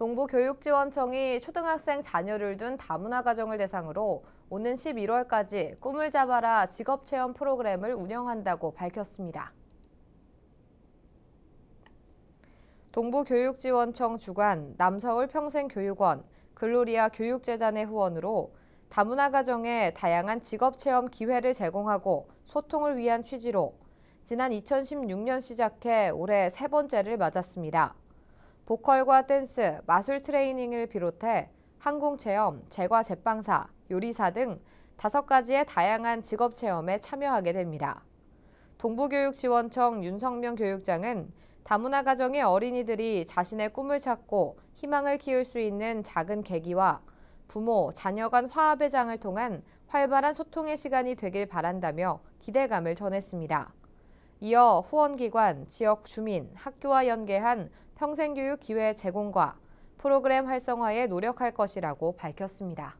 동부교육지원청이 초등학생 자녀를 둔 다문화 가정을 대상으로 오는 11월까지 꿈을 잡아라 직업체험 프로그램을 운영한다고 밝혔습니다. 동부교육지원청 주관 남서울 평생교육원 글로리아 교육재단의 후원으로 다문화 가정에 다양한 직업체험 기회를 제공하고 소통을 위한 취지로 지난 2016년 시작해 올해 세 번째를 맞았습니다. 보컬과 댄스, 마술 트레이닝을 비롯해 항공체험, 제과 제빵사, 요리사 등 다섯 가지의 다양한 직업 체험에 참여하게 됩니다. 동부교육지원청 윤성명 교육장은 다문화 가정의 어린이들이 자신의 꿈을 찾고 희망을 키울 수 있는 작은 계기와 부모, 자녀 간 화합의 장을 통한 활발한 소통의 시간이 되길 바란다며 기대감을 전했습니다. 이어 후원기관, 지역 주민, 학교와 연계한 평생교육 기회 제공과 프로그램 활성화에 노력할 것이라고 밝혔습니다.